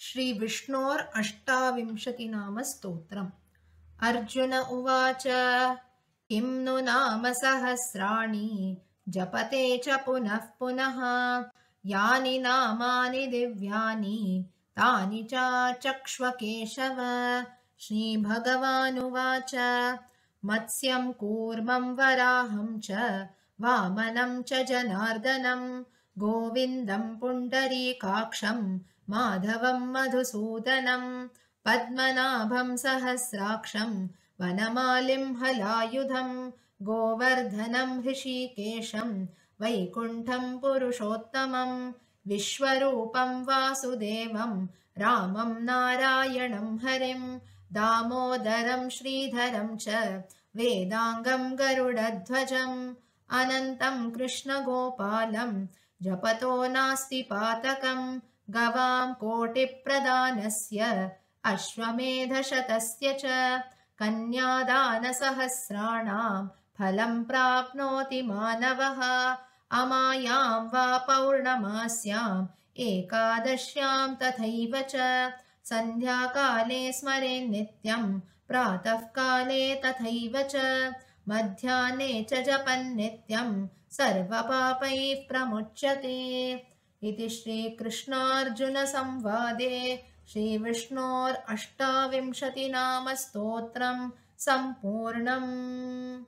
श्रीविष्णोरष्टाविंशति नाम स्तोत्रम् अर्जुन उवाच किं नु नाम सहस्राणि जपते च पुनः पुनः यानि नामानि दिव्यानि तानि चाचक्ष्व केशव श्रीभगवानुवाच मत्स्यं कूर्मं वराहं च वामनं च जनार्दनम् गोविन्दम् पुण्डरीकाक्षम् माधवम् मधुसूदनम् पद्मनाभं सहस्राक्षं, वनमालिं हलायुधम् गोवर्धनं हिषीकेशम् वैकुण्ठम् पुरुषोत्तमं, विश्वरूपं वासुदेवम् रामं नारायणम् हरिम् दामोदरम् श्रीधरम् च वेदाङ्गम् गरुडध्वजम् अनन्तं कृष्णगोपालम् जपतो नास्ति पातकम् गवां कोटिप्रदानस्य अश्वमेधशतस्य च कन्यादानसहस्राणां फलम् प्राप्नोति मानवः अमायाम् वा पौर्णमास्याम् एकादश्यां तथैव च सन्ध्याकाले स्मरे नित्यं प्रातःकाले तथैव च मध्याह्ने च जपन् सर्वपापैः प्रमुच्यते इति श्रीकृष्णार्जुनसंवादे श्रीविष्णोर् अष्टाविंशतिनामस्तोत्रम् सम्पूर्णम्